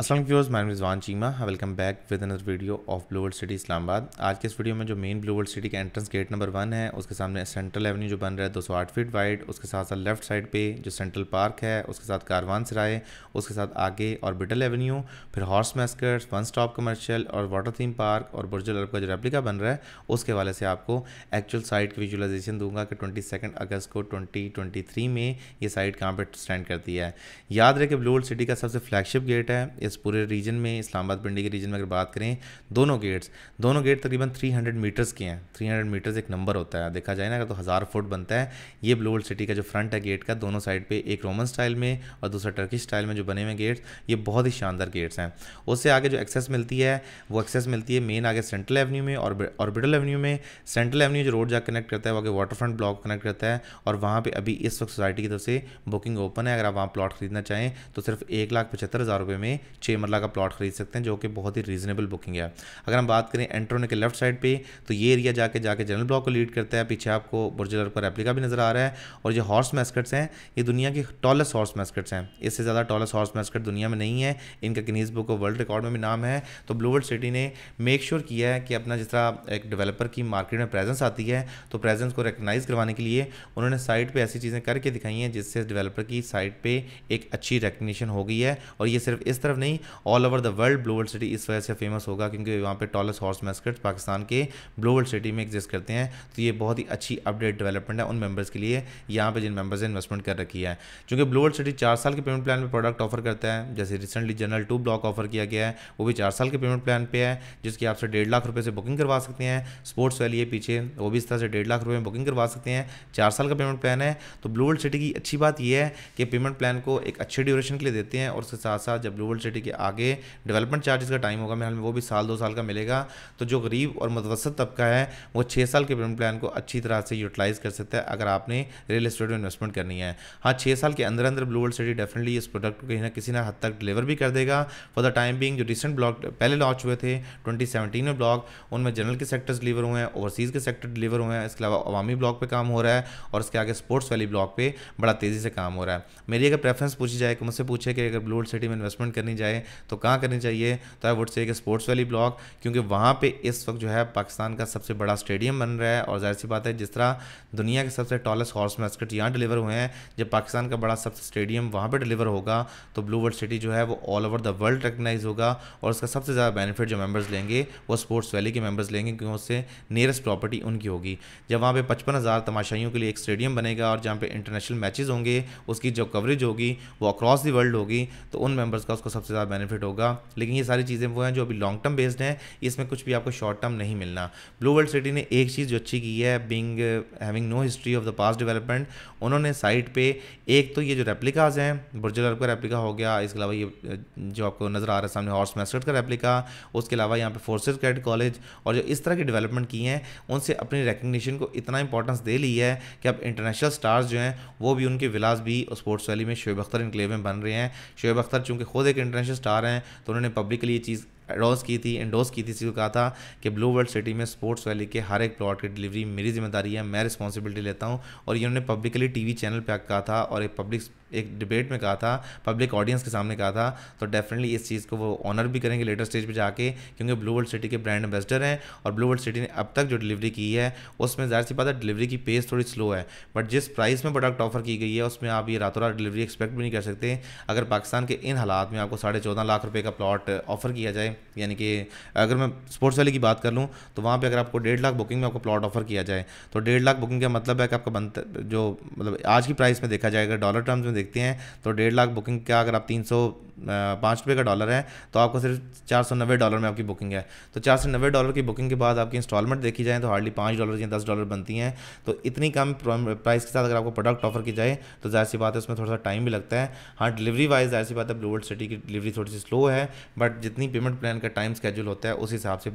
Aslam viewers मैं Rizwan Cheema welcome back with another video of Blue World City Islamabad आज के इस वीडियो में जो मेन ब्लू वर्ल्ड सिटी का एंट्रेंस गेट नंबर वन है उसके सामने सेंट्रल एवेन्यू जो बन रहा है दो सौ आठ फीट वाइड उसके साथ साथ लेफ्ट साइड पे जो सेंट्रल पार्क है उसके साथ कारवान सराय उसके साथ आगे और बिटल एवेन्यू फिर horse mascots one stop commercial और वाटर थीम पार्क और बुर्जल अरब का जो रेप्लिका बन रहा है उसके हवाले से आपको एक्चुअल साइट की विजुअलाइजेशन दूंगा कि ट्वेंटी सेकेंड अगस्त को ट्वेंटी ट्वेंटी थ्री में ये साइट कहाँ पर स्टैंड करती है याद रहे कि ब्लू वर्ल्ड सिटी का सबसे फ्लैगशिप गेट है इस पूरे रीजन में इस्लामाबाद पिंडी के रीजन में अगर बात करें दोनों गेट्स दोनों गेट तकरीबन 300 मीटर्स के हैं 300 मीटर्स एक नंबर होता है देखा जाए ना अगर तो हज़ार फुट बनता है ये ब्लू सिटी का जो फ्रंट है गेट का दोनों साइड पर एक रोमन स्टाइल में और दूसरा टर्किश स्टाइल में जो बने हुए गेट्स ये बहुत ही शानदार गेट्स हैं उससे आगे जो एक्सेस मिलती है वो एक्सेस मिलती है मेन आगे सेंट्रल एवेन्यू में और ऑर्बिटल एवेन्यू में सेंट्रल एवेन्यू जो रोड जा कनेक्ट करता है वो आगे वाटर फ्रंट ब्लॉक कनेक्ट करता है और वहाँ पर अभी इस वक्त सोसाइटी की तरफ से बुकिंग ओपन है अगर आप वहाँ प्लॉट खरीदना चाहें तो सिर्फ एक लाख पचहत्तर हज़ार रुपये में छः मरला का प्लॉट खरीद सकते हैं जो कि बहुत ही रीजनेबल बुकिंग है अगर हम बात करें एंट्रोने के लेफ्ट साइड पे तो ये एरिया जाके जाके जनरल ब्लॉक को लीड करता है पीछे आपको बुर्जलर पर रेप्लिका भी नज़र आ रहा है और जो हॉर्स मैस्कट्स हैं ये दुनिया के टॉलेस हॉर्स मैस्कट्स हैं इससे ज़्यादा टॉलेस हॉर्स मैस्कट दुनिया में नहीं है इनका Guinness book of world record में भी नाम है तो वर्ल्ड सिटी ने मेक श्योर sure किया है कि अपना जिस तरह एक डेवलपर की मार्केट में प्रेजेंस आती है तो प्रेजेंस को रिकगनाइज़ करवाने के लिए उन्होंने साइट पर ऐसी चीज़ें करके दिखाई हैं जिससे डेवलपर की साइट पर एक अच्छी रिकगनीशन हो गई है और ये सिर्फ इस तरफ नहीं all over the world Blue World City इस वजह से फेमस होगा क्योंकि वहाँ पे टॉलेस्ट हॉर्स मैस्कट्स पाकिस्तान के ब्लू वर्ल्ड सिटी में एग्जिस्ट करते हैं तो ये बहुत ही अच्छी अपडेट डेवलपमेंट है उन मेंबर्स के लिए यहाँ पे जिन मेंबर्स ने इन्वेस्टमेंट कर रखी है चूँकि ब्लू वर्ल्ड सिटी चार साल के पेमेंट प्लान में प्रोडक्ट ऑफर करता है जैसे recently general two block offer किया गया है वो भी चार साल के पेमेंट प्लान पर है जिसकी आपसे डेढ़ लाख रुपये से बुकिंग करवा सकते हैं स्पोर्ट्स वैली है पीछे वो भी इस तरह से डेढ़ लाख रुपये में बुकिंग करवा सकते हैं चार साल का पेमेंट प्लान है तो ब्लू वर्ल्ड सिटी की अच्छी बात यह है कि पेमेंट प्लान को एक अच्छे ड्यूरेशन के लिए देते हैं और उसके साथ साथ जब ब्लू वर्ल्ड सिटी ठीक के आगे डेवलपमेंट चार्जेस का टाइम होगा मेरे में वो भी साल दो साल का मिलेगा तो जो गरीब और मतवसत तबका है वो छः साल के पेमेंट प्लान को अच्छी तरह से यूटिलाइज़ कर सकता है अगर आपने रियल इस्टेट में इन्वेस्टमेंट करनी है हाँ छः साल के अंदर अंदर ब्लू वर्ल्ड सिटी डेफिनेटली इस प्रोडक्ट को कहीं ना किसी ना हद तक डिलीवर भी कर देगा फॉर द टाइम बिंग जो रिसेंट ब्लॉक पहले लॉन्च हुए थे ट्वेंटी सेवनटीन में ब्लॉक उनमें जनरल के सेक्टर्स डिलीवर हुए हैं ओवरसीज़ के सेक्टर डिलीवर हुए हैं इसके अलावा अवामी ब्लॉक पर काम हो रहा है और इसके आगे स्पोर्ट्स वाली ब्लॉक पर बड़ा तेज़ी से काम हो रहा है मेरी अगर प्रेफरेंस पूछी जाए कि मुझसे पूछे कि अगर ब्लू वर्ल्ड सिटी में इन्वेस्टमेंट करनी जाए तो कहाँ करनी चाहिए तो आई वुड से एक स्पोर्ट्स वैली ब्लॉक क्योंकि वहाँ पे इस वक्त जो है पाकिस्तान का सबसे बड़ा स्टेडियम बन रहा है और जाहिर सी बात है जिस तरह दुनिया के सबसे टॉलेस्ट हॉर्स मैस्कट यहाँ डिलीवर हुए हैं जब पाकिस्तान का बड़ा सबसे स्टेडियम वहाँ पर डिलीवर होगा तो ब्लू वर्ल्ड सिटी जो है वो all over the world recognise होगा और उसका सबसे ज़्यादा बेनिफिट जो मेम्बर्स लेंगे वो स्पोर्ट्स वैली के मेम्बर्स लेंगे क्योंकि उससे नियरेस्ट प्रॉपर्टी उनकी होगी जब वहाँ पर पचपन हज़ार तमाशाइयों के लिए एक स्टेडियम बनेगा और जहाँ पर इंटरनेशनल मैचेज़ होंगे उसकी जो कवरेज होगी वो अक्रॉस दी वर्ल्ड होगी तो उन मेम्बर्स का उसको सबसे ज़्यादा बेनिफिट होगा लेकिन ये सारी चीज़ें वो हैं जो अभी लॉन्ग टर्म बेस्ड हैं इसमें कुछ भी आपको शॉर्ट टर्म नहीं मिलना ब्लू वर्ल्ड सिटी ने एक चीज़ जो अच्छी की है being having no history of the past development उन्होंने साइट पर एक तो ये जो रेप्लिकाज हैं बुर्जलर का रेप्लिका हो गया इसके अलावा ये uh, जो आपको नज़र आ रहा है सामने हॉर्स मैसर्ड का रेप्लिका उसके अलावा यहाँ पर फोर्सेज कैडेट कॉलेज और जो इस तरह की डेवलपमेंट की हैं उनसे अपनी रिकग्निशन को इतना इंपॉर्टेंस दे ली है कि अब इंटरनेशनल स्टार्स जो हैं वो भी उनके विलास भी स्पोर्ट्स वैली में शोएब अख्तर इनक्लेव में बन रहे हैं शोएब अख्तर चूँकि खुद एक इंटरनेशनल कॉन्फ्रेंसेस स्टार हैं तो उन्होंने पब्लिकली ये चीज़ एडोस की थी एंडोस की थी को कहा था कि ब्लू वर्ल्ड सिटी में स्पोर्ट्स वैली के हर एक प्लॉट की डिलीवरी मेरी जिम्मेदारी है मैं रिस्पॉन्सिबिलिटी लेता हूँ और इन्होंने पब्लिकली टीवी चैनल पर कहा था और एक पब्लिक एक डिबेट में कहा था पब्लिक ऑडियंस के सामने कहा था तो डेफिनेटली इस चीज़ को वो ऑनर भी करेंगे लेटर स्टेज पर जाके क्योंकि ब्लू वर्ल्ड सिटी के ब्रांड एम्बेसडर हैं और ब्लू वर्ल्ड सिटी ने अब तक जो डिलीवरी की है उसमें जाहिर सी बात है डिलीवरी की पेस थोड़ी स्लो है बट जिस प्राइस में प्रोडक्ट ऑफर की गई है उसमें आप ये रातों रात डिलीवरी एक्सपेक्ट भी नहीं कर सकते अगर पाकिस्तान के इन हालात में आपको साढ़े चौदह लाख रुपये का प्लॉट ऑफर किया जाए यानी कि अगर मैं स्पोर्ट्स वाले की बात कर लूँ तो वहाँ पे अगर आपको डेढ़ लाख बुकिंग में आपको प्लॉट ऑफर किया जाए तो डेढ़ लाख बुकिंग का मतलब है कि आपका बनता जो मतलब आज की प्राइस में देखा जाए अगर डॉलर टर्म्स में देखते हैं तो डेढ़ लाख बुकिंग का अगर आप तीन सौ पाँच रुपये का डॉलर है तो आपको सिर्फ चार सौ नब्बे डॉलर में आपकी बुकिंग है तो चार सौ नब्बे डॉलर की बुकिंग के बाद आपकी इंस्टॉलमेंट देखी जाए तो हार्डली पाँच डॉलर या दस डॉलर बनती हैं तो इतनी कम प्राइस के साथ अगर आपको प्रोडक्ट ऑफर की जाए तो जाहिर सी बात है उसमें थोड़ा सा टाइम भी लगता है हाँ डिलीवरी वाइज जाहिर सी बात है ब्लू वर्ल्ड सिटी की डिलीवरी थोड़ी सी स्लो है बट जितनी पेमेंट प्लान का टाइम स्केड्यूल होता है उस हिसाब से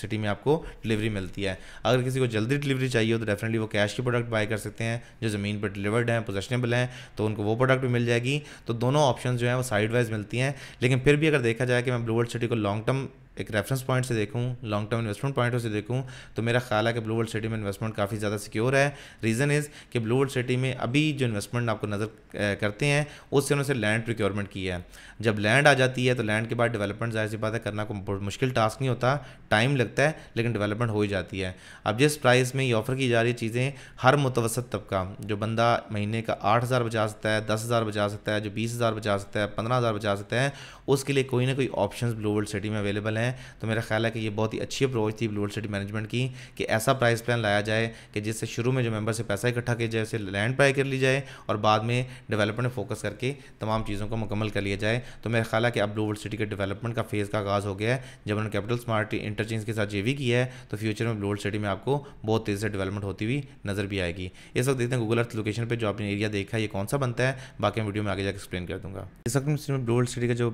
सिटी में आपको डिलीवरी मिलती है अगर किसी को जल्दी डिलीवरी चाहिए तो डेफिनेटली वो कैश की प्रोडक्ट बाय कर सकते हैं जो ज़मीन पर डिलीवर्ड हैं पोजेशनेबल हैं तो उनको वो प्रोडक्ट भी मिल जाएगी तो दोनों ऑप्शन जो है वो साइड वाइज मिलती हैं लेकिन फिर भी अगर देखा जाए कि मैं ब्लू सिटी को लॉन्ग टर्म एक रेफरेंस पॉइंट से देखूँ लॉन्ग टर्म इन्वेस्टमेंट पॉइंट से देखूँ तो मेरा ख्याल है कि ब्लू वर्ल्ड सिटी में इन्वेस्टमेंट काफ़ी ज़्यादा सिक्योर है रीज़न इज़ कि ब्लू वर्ल्ड सिटी में अभी जो इन्वेस्टमेंट आपको नज़र करते हैं उससे उन्होंने लैंड प्रिक्योरमेंट की है जब लैंड आ जाती है तो लैंड के बाद डेवलपमेंट जाहिर सी बात है करना कोई मुश्किल टास्क नहीं होता टाइम लगता है लेकिन डेवलपमेंट हो ही जाती है अब जिस प्राइस में ये ऑफ़र की जा रही चीज़ें हर मुतवसत तबका जो बंदा महीने का आठ हज़ार बचा सकता है दस हज़ार बचा सकता है जो बीस हज़ार बचा सकता है पंद्रह हज़ार बचा सकता है उसके लिए कोई ना कोई ऑप्शन ब्लू वर्ल्ड सिटी में अवेलेबल हैं हैं तो मेरा ख्याल है कि ये बहुत ही अच्छी अप्रोच थी ब्लू सिटी मैनेजमेंट की कि ऐसा प्राइस प्लान लाया जाए कि जिससे शुरू में जो मेंबर से पैसा इकट्ठा किया जाए उसे लैंड बाय कर ली जाए और बाद में डेवलपमेंट फोकस करके तमाम चीज़ों को मुकम्मल कर लिया जाए तो मेरा ख्याल है कि अब ब्लू सिटी के डेवलपमेंट का फेज़ का आगाज़ हो गया है जब उन्होंने कैपिटल स्मार्ट इंटरचेंज के साथ भी किया है तो फ्यूचर में ब्लू सिटी में आपको बहुत तेज़ी से डेवलपमेंट होती हुई नज़र भी आएगी इस वक्त देखते हैं गूगल अर्थ लोकेशन पर जो आपने एरिया देखा है ये कौन सा बनता है बाकी वीडियो में आगे जाकर एक्सप्लेन कर दूंगा इस वक्त ब्लू सिटी का जो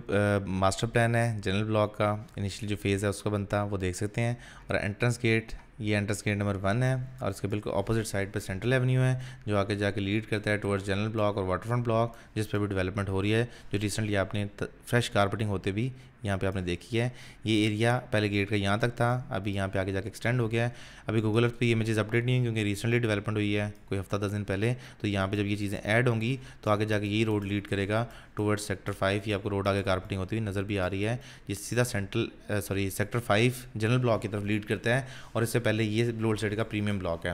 मास्टर प्लान है जनरल ब्लॉक का इनिशियल जो फेज़ है उसका बनता है वो देख सकते हैं और एंट्रेंस गेट ये एंट्रेंस गेट नंबर वन है और इसके बिल्कुल अपोजिट साइड पे सेंट्रल एवेन्यू है जो आके जाके लीड करता है टुवर्ड्स जनरल ब्लॉक और वाटरफ्रंट ब्लॉक जिस पर भी डेवलपमेंट हो रही है जो रिसेंटली आपने फ्रेश कारपेटिंग होते भी यहाँ पे आपने देखी है ये एरिया पहले गेट का यहाँ तक था अभी यहाँ पे आके जाके एक्सटेंड हो गया है अभी गूगल अर्थ ये इमेजेस अपडेट नहीं हुई क्योंकि रिसेंटली डेवलपमेंट हुई है कोई हफ्ता दस दिन पहले तो यहाँ पे जब ये चीज़ें ऐड होंगी तो आगे जाके यही रोड लीड करेगा टुवर्ड्स सेक्टर फाइव ये आपको रोड आगे कारपेटिंग होती हुई नज़र भी आ रही है ये सीधा central sorry sector five general block की तरफ लीड करता है और इससे पहले ये लोड सेट का प्रीमियम ब्लॉक है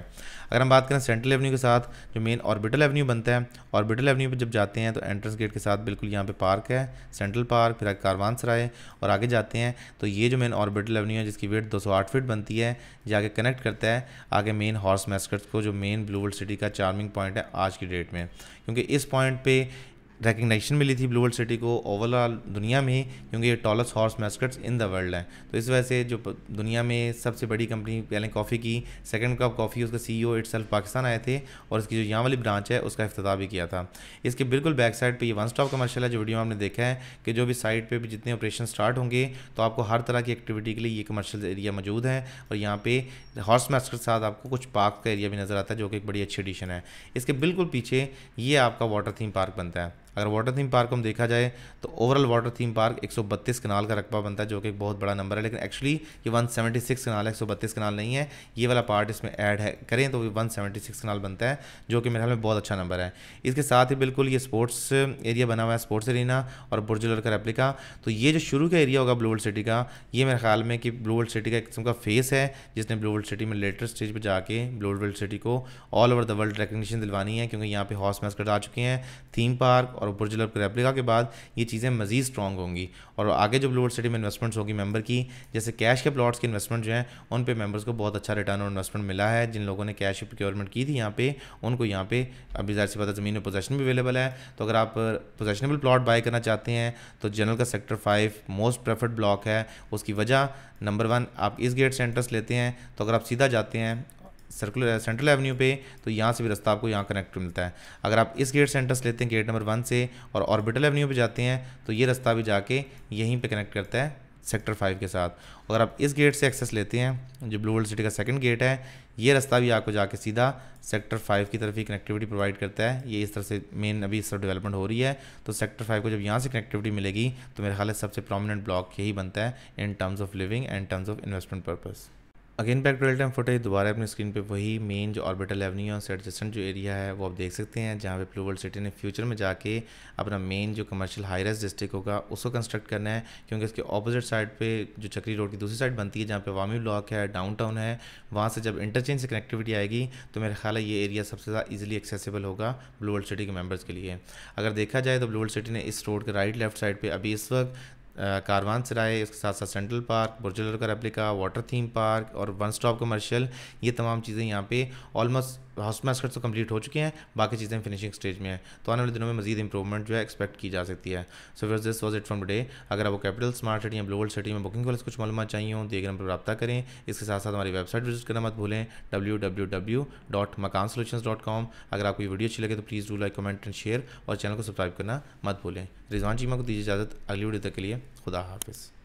अगर हम बात करें सेंट्रल एवेन्यू के साथ जो मेन ऑर्बिटल एवेन्यू बनता है ऑर्बिटल एवेन्यू पर जब जाते हैं तो एंट्रेंस गेट के साथ बिल्कुल यहाँ पे पार्क है सेंट्रल पार्क फिर आगे कारवान सराय और आगे जाते हैं तो ये जो मेन ऑर्बिटल एवेन्यू है जिसकी वेट आठ फीट बनती है ये आगे कनेक्ट करता है आगे मेन हॉर्स मैस्कट्स को जो मेन ब्लू वर्ल्ड सिटी का चार्मिंग पॉइंट है आज की डेट में क्योंकि इस पॉइंट पर रिकग्निशन मिली थी ब्लू वर्ल्ड सिटी को ओवरऑल दुनिया में क्योंकि ये tallest horse mascots in the world है तो इस वजह से जो दुनिया में सबसे बड़ी कंपनी पहले कॉफ़ी की सेकंड कप कॉफ़ी उसका सी ई e पाकिस्तान आए थे और इसकी जो यहाँ वाली ब्रांच है उसका अफ्ताह भी किया था इसके बिल्कुल बैक साइड पर ये वन स्टॉप कमर्शल है जो वीडियो आपने देखा है कि जो भी साइट पर भी जितने ऑपरेशन स्टार्ट होंगे तो आपको हर तरह की एक्टिविटी के लिए ये कमर्शल एरिया मौजूद है और यहाँ पे हॉर्स मैस्क के साथ आपको कुछ पार्क का एरिया भी नज़र आता है जो कि एक बड़ी अच्छी एडिशन है इसके बिल्कुल पीछे ये आपका वाटर थीम पार्क बनता है अगर वाटर थीम पार्क हम देखा जाए तो overall water theme park 132 kanal का रकबा बनता है जो कि एक बहुत बड़ा नंबर है लेकिन एक्चुअली ये 176 कनाल है 132 कनाल नहीं है ये वाला पार्ट इसमें ऐड है करें तो वो 176 कनाल बनता है जो कि मेरे ख्याल में बहुत अच्छा नंबर है इसके साथ ही बिल्कुल ये स्पोर्ट्स एरिया बना हुआ है स्पोर्ट्स एरिना और बुर्जुलर का रेप्लिका तो ये जो शुरू का एरिया होगा ब्लू वर्ल्ड सिटी का ये मेरे ख्याल में कि ब्लू वर्ल्ड सिटी का एक किस्म का फेस है जिसने ब्लू वर्ल्ड सिटी में लेटेस्ट स्टेज पर जाकर ब्लू वर्ल्ड सिटी को all over the world recognition दिलवानी है क्योंकि यहाँ पे हॉर्स मैस्कर आ चुके हैं थीम पार्क और बुर्ज लब रेप्लिका के बाद ये चीज़ें मज़ीद स्ट्रॉग होंगी और आगे जो लोअर सिटी में इन्वेस्टमेंट्स होगी मेंबर की जैसे कैश के प्लॉट्स के इन्वेस्टमेंट जो हैं उन पे मेंबर्स को बहुत अच्छा रिटर्न और इन्वेस्टमेंट मिला है जिन लोगों ने कैश प्रोक्योरमेंट की थी यहाँ पे उनको यहाँ पे अभी ज़ाहिर सी पता ज़मीन में पोजेशन भी अवेलेबल है तो अगर आप पोजेशनेबल प्लॉट बाय करना चाहते हैं तो जनरल का sector five most preferred block है उसकी वजह नंबर वन आप इस गेट से लेते हैं तो अगर आप सीधा जाते हैं सर्कुलर सेंट्रल एवेन्यू पे तो यहाँ से भी रास्ता आपको यहाँ कनेक्ट मिलता है अगर आप इस गेट सेंटर से लेते हैं गेट नंबर वन से और ऑर्बिटल एवेन्यू पे जाते हैं तो ये रास्ता भी जाके यहीं पे कनेक्ट करता है सेक्टर फाइव के साथ अगर आप इस गेट से एक्सेस लेते हैं जो ब्लू वर्ल्ड सिटी का सेकेंड गेट है ये रास्ता भी आपको जाके सीधा सेक्टर फाइव की तरफ ही कनेक्टिविटी प्रोवाइड करता है ये इस तरह से मेन अभी इस तरह डेवलपमेंट हो रही है तो सेक्टर फाइव को जब यहाँ से कनेक्टिविटी मिलेगी तो मेरे ख्याल सबसे प्रोमिनेंट ब्लॉक यही बनता है in terms of living and terms of investment purpose again back to real time footage दोबारा अपनी स्क्रीन पे वही मेन जो ऑर्बिटल एवेन्यू से एडजस्टेंट जो एरिया है वो आप देख सकते हैं जहाँ पे ब्लू वर्ल्ड सिटी ने फ्यूचर में जाके अपना मेन जो कमर्शियल हाई डिस्ट्रिक्ट होगा उसको कंस्ट्रक्ट करना है क्योंकि इसके ऑपोजिट साइड पे जो चक्री रोड की दूसरी साइड बनती है जहाँ पे वामी ब्लॉक है डाउन टाउन है वहाँ से जब इंटरचेंज से कनेक्टिविटी आएगी तो मेरा ख्याल है ये एरिया सबसे ज़्यादा ईजिली एक्सेसिबल होगा ब्लू वर्ल्ड सिटी के मेम्बर्स के लिए अगर देखा जाए तो ब्लू वर्ल्ड सिटी ने इस रोड के राइट लेफ्ट साइड पर अभी इस वक्त कारवान सराय उसके साथ साथ सेंट्रल पार्क बुर्जलर का रेप्लिका वाटर थीम पार्क और वन स्टॉप कमर्शियल ये तमाम चीज़ें यहाँ पे ऑलमोस्ट तो हाउस मास्टर्स तो कंप्लीट हो चुके हैं बाकी चीज़ें फिनिशिंग स्टेज में हैं तो आने वाले दिनों में मजीद इंप्रूवमेंट जो है एक्सपेक्ट की जा सकती है सो फिर this was it from day अगर आपको कैपिटल स्मार्ट सिटी या ब्लोवर्ड सिटी में बुकिंग वाले कुछ मालूम चाहिए हो तो एक नंबर रब्ता करें इसके साथ साथ हमारी वेबसाइट विजिट करना मत भूलें डब्ल्यू डब्ल्यू डब्ल्यू डॉट मकान सोल्यूशन डॉट अगर आपको वीडियो अच्छी लगे तो please do like comment and share और चैनल को सब्सक्राइब करना मत भूलें रिजवान चीमा को दीजिए इजाज़त अगली वीडियो तक के लिए खुदा हाफिज़